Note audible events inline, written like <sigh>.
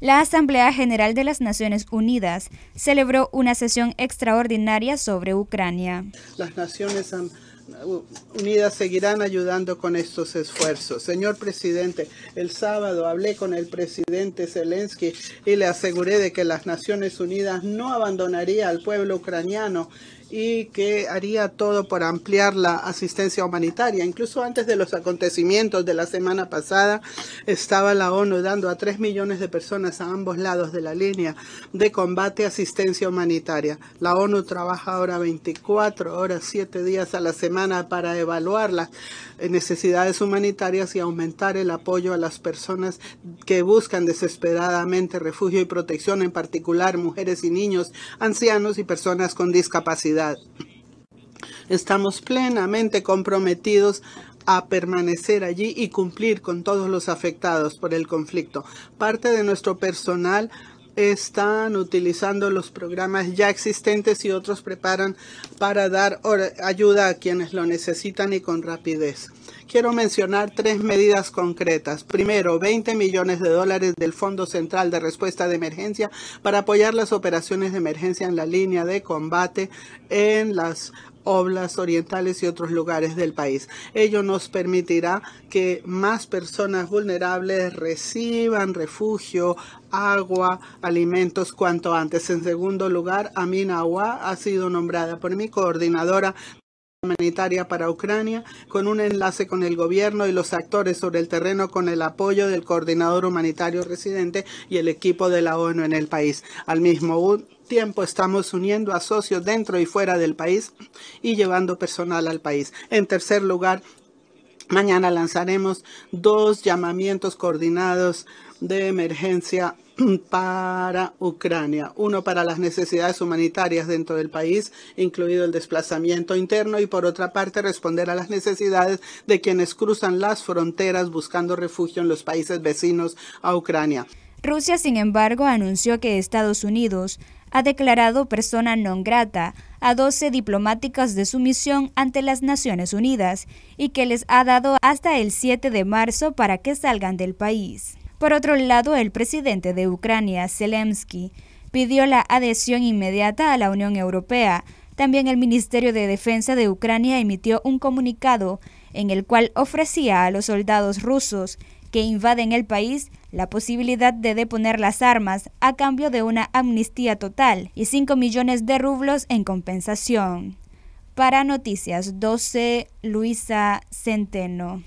La Asamblea General de las Naciones Unidas celebró una sesión extraordinaria sobre Ucrania. Las Naciones Unidas seguirán ayudando con estos esfuerzos. Señor presidente, el sábado hablé con el presidente Zelensky y le aseguré de que las Naciones Unidas no abandonaría al pueblo ucraniano y que haría todo por ampliar la asistencia humanitaria. Incluso antes de los acontecimientos de la semana pasada, estaba la ONU dando a 3 millones de personas a ambos lados de la línea de combate asistencia humanitaria. La ONU trabaja ahora 24 horas, 7 días a la semana para evaluar las necesidades humanitarias y aumentar el apoyo a las personas que buscan desesperadamente refugio y protección, en particular mujeres y niños, ancianos y personas con discapacidad. Estamos plenamente comprometidos a permanecer allí y cumplir con todos los afectados por el conflicto. Parte de nuestro personal están utilizando los programas ya existentes y otros preparan para dar ayuda a quienes lo necesitan y con rapidez. Quiero mencionar tres medidas concretas. Primero, 20 millones de dólares del Fondo Central de Respuesta de Emergencia para apoyar las operaciones de emergencia en la línea de combate en las oblas orientales y otros lugares del país. Ello nos permitirá que más personas vulnerables reciban refugio, agua, alimentos cuanto antes. En segundo lugar, Amina Awa ha sido nombrada por mi coordinadora humanitaria para Ucrania, con un enlace con el gobierno y los actores sobre el terreno con el apoyo del coordinador humanitario residente y el equipo de la ONU en el país. Al mismo tiempo estamos uniendo a socios dentro y fuera del país y llevando personal al país. En tercer lugar, mañana lanzaremos dos llamamientos coordinados de emergencia <clears throat> para Ucrania, uno para las necesidades humanitarias dentro del país, incluido el desplazamiento interno, y por otra parte responder a las necesidades de quienes cruzan las fronteras buscando refugio en los países vecinos a Ucrania. Rusia, sin embargo, anunció que Estados Unidos ha declarado persona non grata a 12 diplomáticas de su misión ante las Naciones Unidas y que les ha dado hasta el 7 de marzo para que salgan del país. Por otro lado, el presidente de Ucrania, Zelensky, pidió la adhesión inmediata a la Unión Europea. También el Ministerio de Defensa de Ucrania emitió un comunicado en el cual ofrecía a los soldados rusos que invaden el país la posibilidad de deponer las armas a cambio de una amnistía total y 5 millones de rublos en compensación. Para Noticias 12, Luisa Centeno.